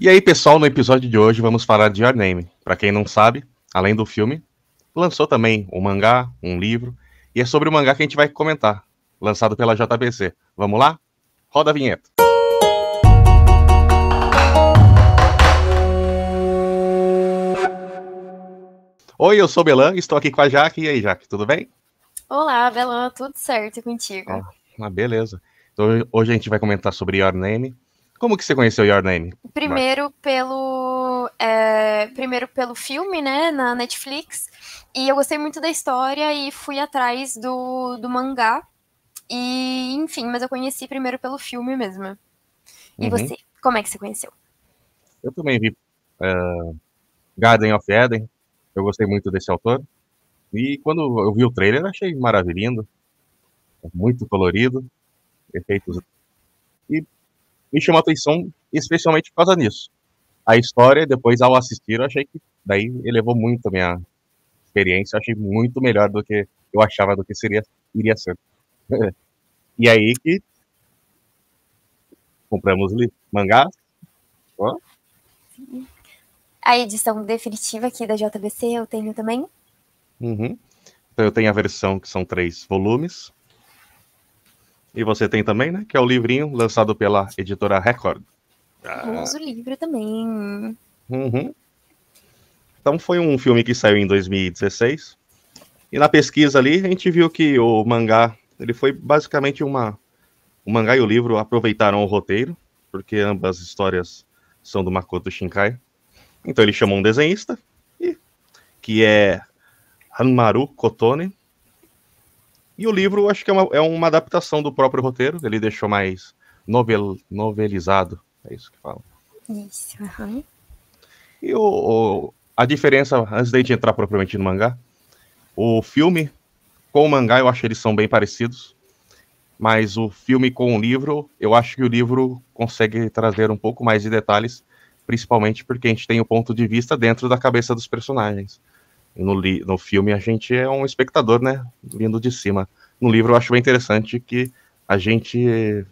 E aí, pessoal, no episódio de hoje vamos falar de Your Name. Para quem não sabe, além do filme, lançou também um mangá, um livro, e é sobre o mangá que a gente vai comentar, lançado pela JBC. Vamos lá? Roda a vinheta. Oi, eu sou Belan, estou aqui com a Jaque. E aí, Jaque, tudo bem? Olá, Belan, tudo certo contigo? Ah, ah, beleza. Então, hoje a gente vai comentar sobre Your Name, como que você conheceu Your Name? Primeiro pelo é, primeiro pelo filme, né, na Netflix. E eu gostei muito da história e fui atrás do, do mangá. E, enfim, mas eu conheci primeiro pelo filme mesmo. E uhum. você, como é que você conheceu? Eu também vi uh, Garden of Eden. Eu gostei muito desse autor. E quando eu vi o trailer, achei maravilhoso. Muito colorido. Efeitos. E me chamou a atenção especialmente por causa disso. A história, depois ao assistir, eu achei que daí elevou muito a minha experiência, eu achei muito melhor do que eu achava do que seria iria ser. e aí que compramos mangá. Ó. A edição definitiva aqui da JBC eu tenho também. Uhum. Então eu tenho a versão que são três volumes. E você tem também, né? Que é o livrinho lançado pela editora Record. Ah. Famoso ah. livro também. Uhum. Então foi um filme que saiu em 2016. E na pesquisa ali a gente viu que o mangá, ele foi basicamente uma o mangá e o livro aproveitaram o roteiro, porque ambas histórias são do Makoto Shinkai. Então ele chamou um desenhista e que é Hanmaru Kotone, e o livro, acho que é uma, é uma adaptação do próprio roteiro, ele deixou mais novel, novelizado, é isso que fala. Isso, uhum. E o, o, a diferença, antes da gente entrar propriamente no mangá, o filme com o mangá eu acho que eles são bem parecidos, mas o filme com o livro, eu acho que o livro consegue trazer um pouco mais de detalhes, principalmente porque a gente tem o ponto de vista dentro da cabeça dos personagens. E no, li, no filme a gente é um espectador, né? Vindo de cima. No livro eu acho bem interessante que a gente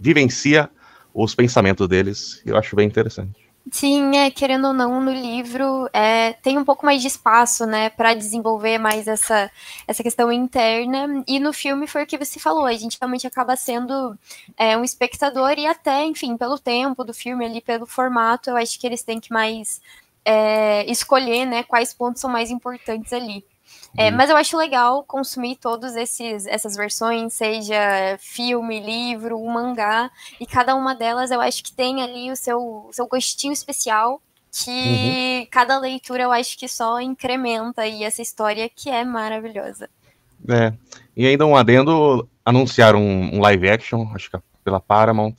vivencia os pensamentos deles. Eu acho bem interessante. Sim, é, querendo ou não, no livro é, tem um pouco mais de espaço, né, para desenvolver mais essa, essa questão interna. E no filme foi o que você falou, a gente realmente acaba sendo é, um espectador e até, enfim, pelo tempo do filme ali, pelo formato, eu acho que eles têm que mais é, escolher né, quais pontos são mais importantes ali. É, uhum. mas eu acho legal consumir todas essas versões, seja filme, livro, mangá, e cada uma delas eu acho que tem ali o seu, seu gostinho especial, que uhum. cada leitura eu acho que só incrementa aí essa história que é maravilhosa. É. E ainda um adendo, anunciaram um live action, acho que é pela Paramount,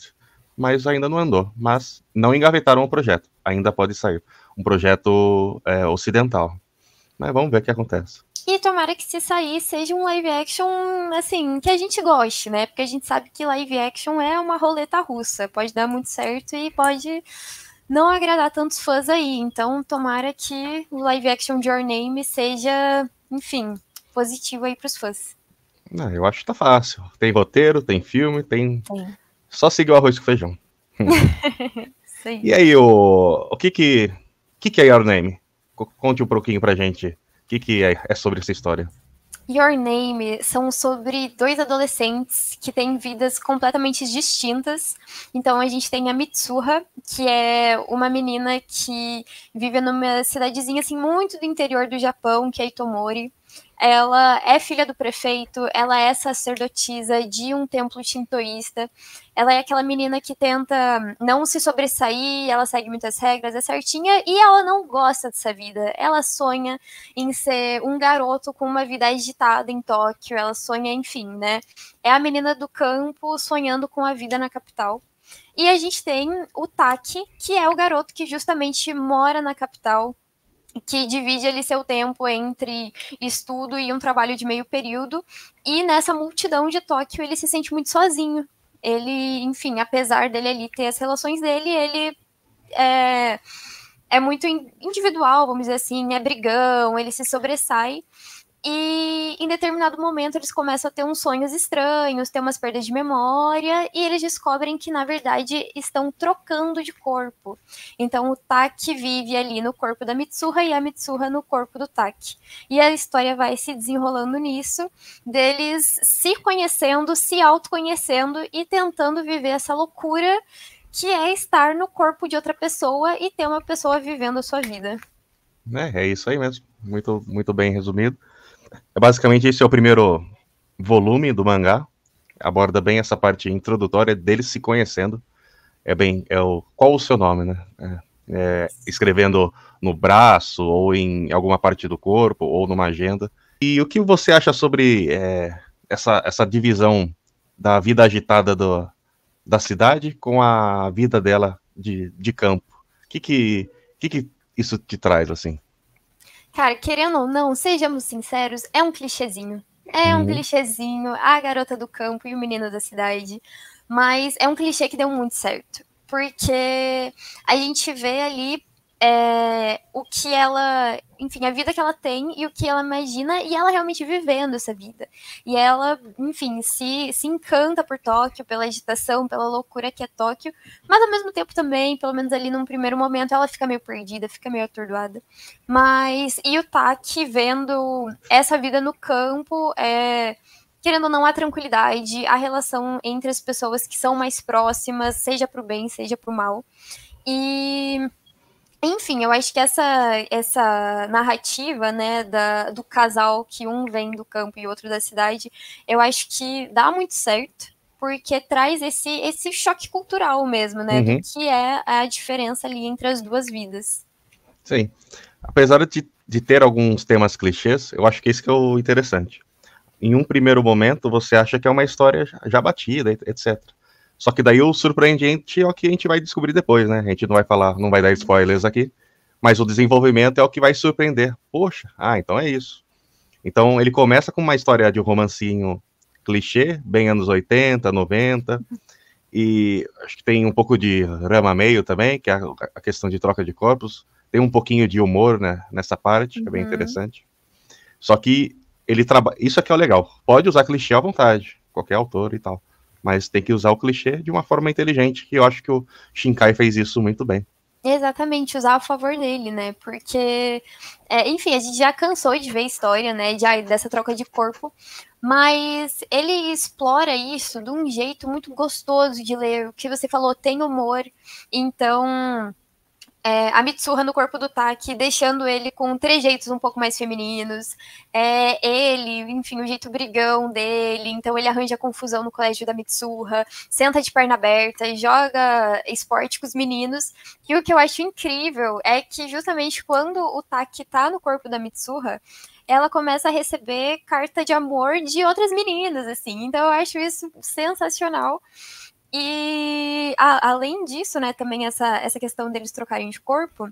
mas ainda não andou. Mas não engavetaram o projeto, ainda pode sair um projeto é, ocidental. Mas vamos ver o que acontece. E tomara que se sair seja um live action, assim, que a gente goste, né? Porque a gente sabe que live action é uma roleta russa. Pode dar muito certo e pode não agradar tantos fãs aí. Então, tomara que o live action de Your Name seja, enfim, positivo aí pros fãs. Não, ah, eu acho que tá fácil. Tem roteiro, tem filme, tem. Sim. Só seguir o arroz com feijão. e aí, o, o que que que, que é Your Name? Conte um pouquinho pra gente. O que, que é, é sobre essa história? Your Name são sobre dois adolescentes que têm vidas completamente distintas. Então a gente tem a Mitsuha, que é uma menina que vive numa cidadezinha assim muito do interior do Japão, que é Itomori ela é filha do prefeito, ela é sacerdotisa de um templo shintoísta, ela é aquela menina que tenta não se sobressair, ela segue muitas regras, é certinha, e ela não gosta dessa vida. Ela sonha em ser um garoto com uma vida agitada em Tóquio, ela sonha, enfim, né? É a menina do campo sonhando com a vida na capital. E a gente tem o Taki, que é o garoto que justamente mora na capital, que divide ali seu tempo entre estudo e um trabalho de meio período. E nessa multidão de Tóquio, ele se sente muito sozinho. Ele, enfim, apesar dele ali ter as relações dele, ele é, é muito individual, vamos dizer assim, é brigão, ele se sobressai. E em determinado momento eles começam a ter uns sonhos estranhos, ter umas perdas de memória, e eles descobrem que, na verdade, estão trocando de corpo. Então o Taki vive ali no corpo da Mitsuha e a Mitsuha no corpo do Taki. E a história vai se desenrolando nisso, deles se conhecendo, se autoconhecendo e tentando viver essa loucura que é estar no corpo de outra pessoa e ter uma pessoa vivendo a sua vida. É, é isso aí mesmo. Muito, muito bem resumido. É basicamente, esse é o primeiro volume do mangá. Aborda bem essa parte introdutória deles se conhecendo. É bem. É o, qual o seu nome, né? É, é, escrevendo no braço, ou em alguma parte do corpo, ou numa agenda. E o que você acha sobre é, essa, essa divisão da vida agitada do, da cidade com a vida dela de, de campo? O que que, que, que isso te traz, assim? Cara, querendo ou não, sejamos sinceros, é um clichêzinho. É um hum. clichêzinho, a garota do campo e o menino da cidade. Mas é um clichê que deu muito certo. Porque a gente vê ali é, o que ela, enfim, a vida que ela tem e o que ela imagina e ela realmente vivendo essa vida. E ela, enfim, se, se encanta por Tóquio, pela agitação, pela loucura que é Tóquio, mas ao mesmo tempo também, pelo menos ali num primeiro momento, ela fica meio perdida, fica meio atordoada. Mas, e o Taki vendo essa vida no campo, é, querendo ou não, a tranquilidade, a relação entre as pessoas que são mais próximas, seja pro bem, seja pro mal. E enfim, eu acho que essa, essa narrativa, né, da, do casal que um vem do campo e outro da cidade, eu acho que dá muito certo, porque traz esse, esse choque cultural mesmo, né, uhum. que é a diferença ali entre as duas vidas. Sim. Apesar de, de ter alguns temas clichês, eu acho que isso que é o interessante. Em um primeiro momento, você acha que é uma história já batida, etc. Só que daí o surpreendente é o que a gente vai descobrir depois, né? A gente não vai falar, não vai dar spoilers aqui, mas o desenvolvimento é o que vai surpreender. Poxa, ah, então é isso. Então ele começa com uma história de um romancinho clichê, bem anos 80, 90, e acho que tem um pouco de rama meio também, que é a questão de troca de corpos. Tem um pouquinho de humor né, nessa parte, que é bem uhum. interessante. Só que ele trabalha. Isso aqui é, é o legal. Pode usar clichê à vontade, qualquer autor e tal. Mas tem que usar o clichê de uma forma inteligente, que eu acho que o Shinkai fez isso muito bem. Exatamente, usar a favor dele, né? Porque, é, enfim, a gente já cansou de ver história, né? De, dessa troca de corpo. Mas ele explora isso de um jeito muito gostoso de ler. O que você falou tem humor. Então, é, a Mitsurra no corpo do Taki, deixando ele com trejeitos um pouco mais femininos. É, ele, enfim, o jeito brigão dele. Então ele arranja confusão no colégio da Mitsurra, senta de perna aberta, joga esporte com os meninos. E o que eu acho incrível é que justamente quando o Taki tá no corpo da Mitsurra, ela começa a receber carta de amor de outras meninas, assim. Então eu acho isso sensacional. E a, além disso, né, também essa, essa questão deles trocarem de corpo,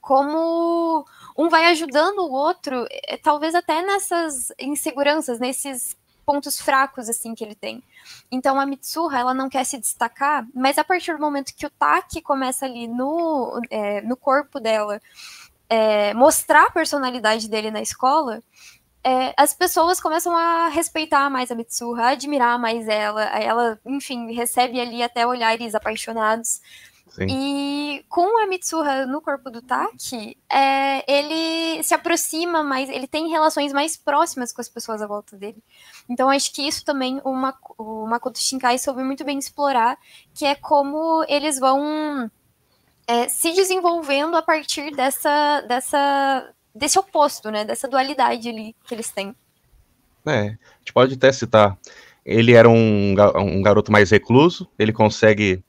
como um vai ajudando o outro, eh, talvez até nessas inseguranças, nesses pontos fracos assim que ele tem. Então a Mitsuha ela não quer se destacar, mas a partir do momento que o Taki começa ali no, é, no corpo dela é, mostrar a personalidade dele na escola, é, as pessoas começam a respeitar mais a Mitsuha, a admirar mais ela, ela, enfim, recebe ali até olhares apaixonados. Sim. E com a Mitsuha no corpo do Taki, é, ele se aproxima mais, ele tem relações mais próximas com as pessoas à volta dele. Então acho que isso também o, Mak o Makoto Shinkai soube muito bem explorar, que é como eles vão é, se desenvolvendo a partir dessa, dessa desse oposto, né? Dessa dualidade ali que eles têm. É, a gente pode até citar. Ele era um, um garoto mais recluso, ele consegue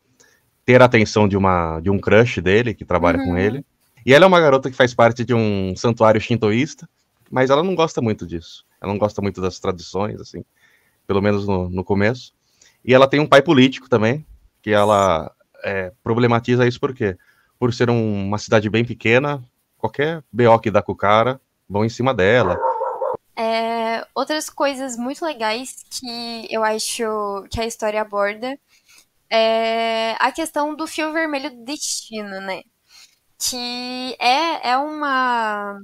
ter a atenção de, uma, de um crush dele, que trabalha uhum. com ele. E ela é uma garota que faz parte de um santuário shintoísta, mas ela não gosta muito disso. Ela não gosta muito das tradições, assim, pelo menos no, no começo. E ela tem um pai político também, que ela é, problematiza isso porque, por ser um, uma cidade bem pequena, qualquer BO que dá com o cara, vão em cima dela. É, outras coisas muito legais que eu acho que a história aborda é a questão do fio vermelho do destino, né? Que é, é uma,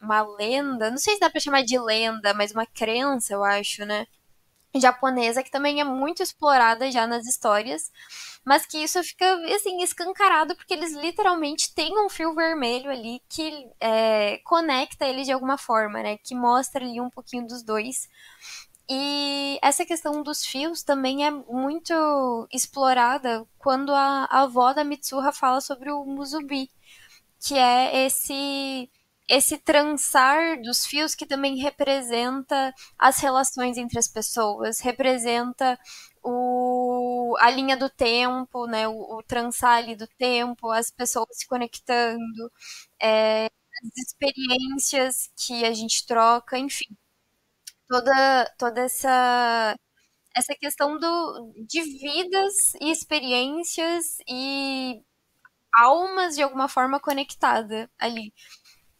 uma lenda, não sei se dá pra chamar de lenda, mas uma crença, eu acho, né? japonesa que também é muito explorada já nas histórias, mas que isso fica assim escancarado porque eles literalmente têm um fio vermelho ali que é, conecta eles de alguma forma, né? Que mostra ali um pouquinho dos dois. E essa questão dos fios também é muito explorada quando a, a avó da Mitsuha fala sobre o Musubi, que é esse esse trançar dos fios que também representa as relações entre as pessoas, representa o, a linha do tempo, né, o, o trançar ali do tempo, as pessoas se conectando, é, as experiências que a gente troca, enfim, toda toda essa essa questão do, de vidas e experiências e almas de alguma forma conectada ali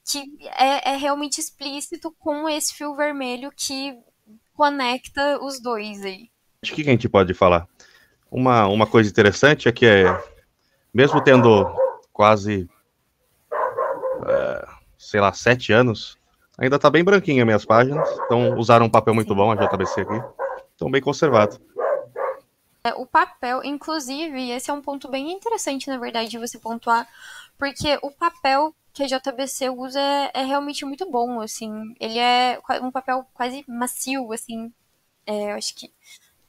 que é, é realmente explícito com esse fio vermelho que conecta os dois aí. O que a gente pode falar? Uma, uma coisa interessante é que, é, mesmo tendo quase, é, sei lá, sete anos, ainda tá bem branquinha minhas páginas. Então, usaram um papel muito bom, a JBC aqui. Estão bem conservado. É, o papel, inclusive, esse é um ponto bem interessante, na verdade, de você pontuar, porque o papel que a JBC usa é, é realmente muito bom, assim. Ele é um papel quase macio, assim. É, eu acho que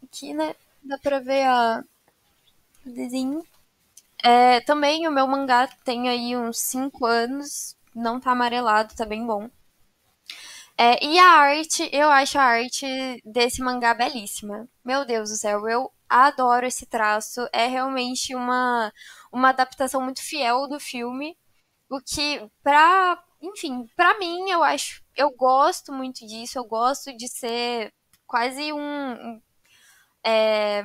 aqui, né, dá pra ver a... o desenho. É, também o meu mangá tem aí uns 5 anos, não tá amarelado, tá bem bom. É, e a arte, eu acho a arte desse mangá belíssima. Meu Deus do céu, eu adoro esse traço. É realmente uma, uma adaptação muito fiel do filme. O que, pra. Enfim, pra mim, eu acho. Eu gosto muito disso. Eu gosto de ser quase um. É,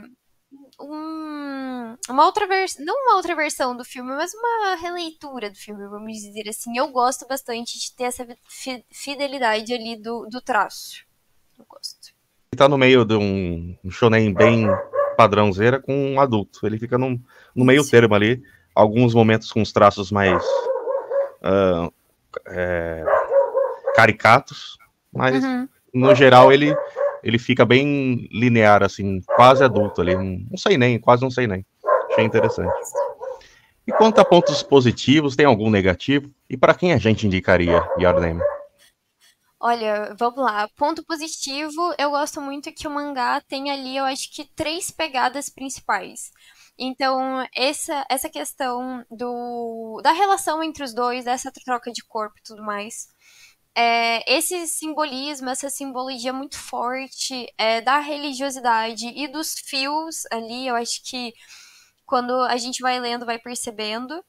um, uma outra versão, não uma outra versão do filme, mas uma releitura do filme, vamos dizer assim. Eu gosto bastante de ter essa fidelidade ali do, do traço. Eu gosto. Ele tá no meio de um, um shonen bem padrãozeira com um adulto. Ele fica no no meio Sim. termo ali. Alguns momentos com os traços mais uh, é, caricatos, mas uhum. no geral ele, ele fica bem linear, assim, quase adulto ali. Não sei nem, quase não sei nem. Achei interessante. E quanto a pontos positivos, tem algum negativo? E para quem a gente indicaria Your Name? Olha, vamos lá. Ponto positivo, eu gosto muito que o mangá tem ali, eu acho que três pegadas principais. Então, essa, essa questão do, da relação entre os dois, dessa troca de corpo e tudo mais, é, esse simbolismo, essa simbologia muito forte é, da religiosidade e dos fios ali, eu acho que quando a gente vai lendo, vai percebendo.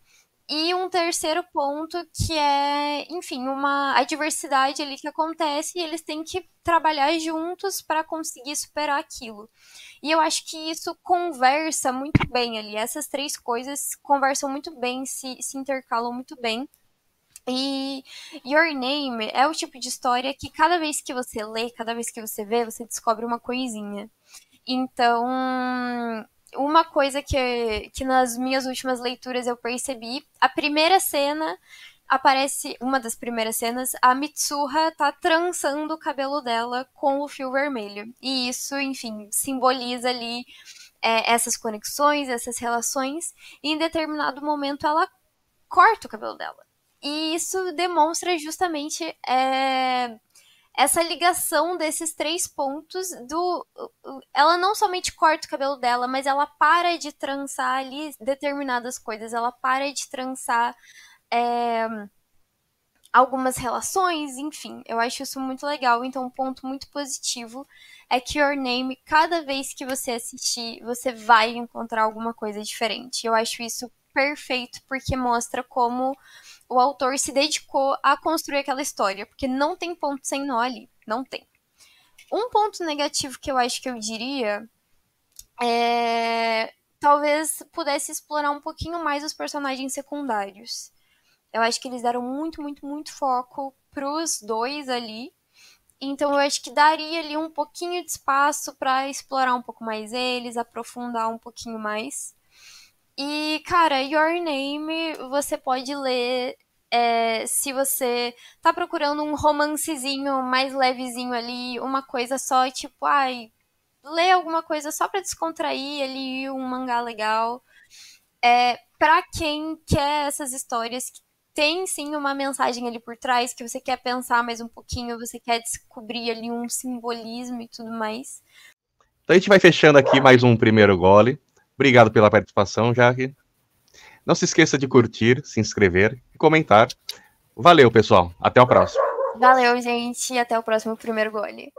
E um terceiro ponto que é, enfim, uma a diversidade ali que acontece e eles têm que trabalhar juntos para conseguir superar aquilo. E eu acho que isso conversa muito bem ali. Essas três coisas conversam muito bem, se, se intercalam muito bem. E Your Name é o tipo de história que cada vez que você lê, cada vez que você vê, você descobre uma coisinha. Então, uma coisa que, que nas minhas últimas leituras eu percebi, a primeira cena aparece, uma das primeiras cenas, a Mitsuha tá trançando o cabelo dela com o fio vermelho. E isso, enfim, simboliza ali é, essas conexões, essas relações. E em determinado momento ela corta o cabelo dela. E isso demonstra justamente é, essa ligação desses três pontos do ela não somente corta o cabelo dela, mas ela para de trançar ali determinadas coisas, ela para de trançar é, algumas relações, enfim, eu acho isso muito legal. Então, um ponto muito positivo é que Your Name, cada vez que você assistir, você vai encontrar alguma coisa diferente. Eu acho isso perfeito porque mostra como o autor se dedicou a construir aquela história, porque não tem ponto sem nó ali, não tem. Um ponto negativo que eu acho que eu diria é talvez pudesse explorar um pouquinho mais os personagens secundários. Eu acho que eles deram muito, muito, muito foco pros dois ali. Então eu acho que daria ali um pouquinho de espaço para explorar um pouco mais eles, aprofundar um pouquinho mais. E, cara, Your Name você pode ler é, se você tá procurando um romancezinho mais levezinho ali, uma coisa só, tipo, ai, lê alguma coisa só para descontrair ali, um mangá legal. É, para quem quer essas histórias que tem sim uma mensagem ali por trás, que você quer pensar mais um pouquinho, você quer descobrir ali um simbolismo e tudo mais. Então a gente vai fechando aqui mais um primeiro gole. Obrigado pela participação, Jaque. Não se esqueça de curtir, se inscrever e comentar. Valeu, pessoal. Até o próximo. Valeu, gente. Até o próximo primeiro gole.